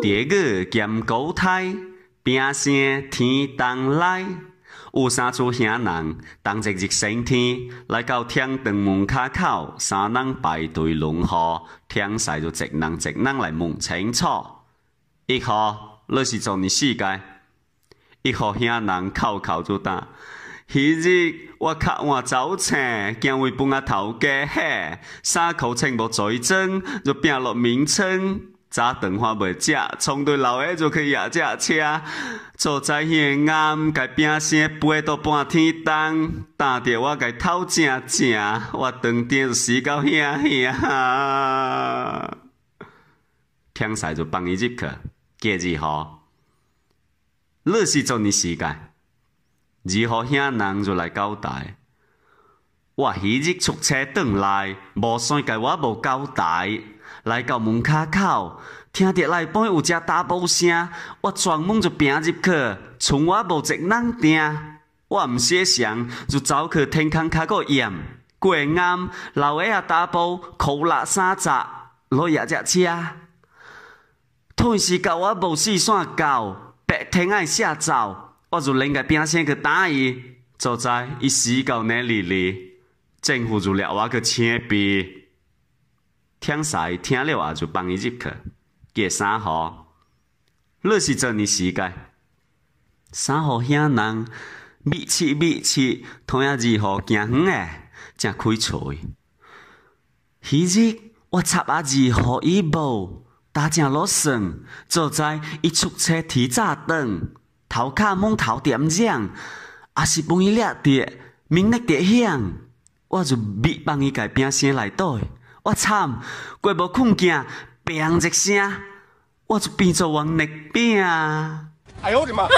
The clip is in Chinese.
蝶语兼狗胎，平声天东来。有三处兄人同一日升天，来到天堂门口，三人排队轮候，听使就一人一人来问清楚。一号，你是做你世界；一号，兄人哭哭就答。迄日我较晏早醒，惊为半个头家伙三口穿无在真，就拼落面清。早顿饭未食，冲对楼下就去轧只车，做早起暗，甲拼声飞到半天东，打着我家偷正正，我当钉就死到遐遐。天杀就放伊入去，介如何？你是做尼世界？如何兄人就来交代？我迄日出车转来，无算家我无交代。来到门卡口，听着内边有只打捕声，我全门就拼入去，从我无一人定，我毋识想，就走去天坑卡个岩，过暗，楼下啊打捕苦拉三十，落廿只车，同时甲我无四散搞，白天爱下走，我就拎个冰箱去打伊，就知伊死到哪里里，政府就了我个枪毙。听赛听了啊，就放伊入去。计三号，你是做你世界。三号兄人，密七密七，同样二号行远诶，正开嘴。迄日我插阿二号伊无打正落算，坐在伊出车提早等头壳懵头点染，也是帮伊掠着，明日伫响，我就未放伊家冰箱内底。我惨，过无睏惊，砰一声，我就变做王力饼。哎呦我的妈！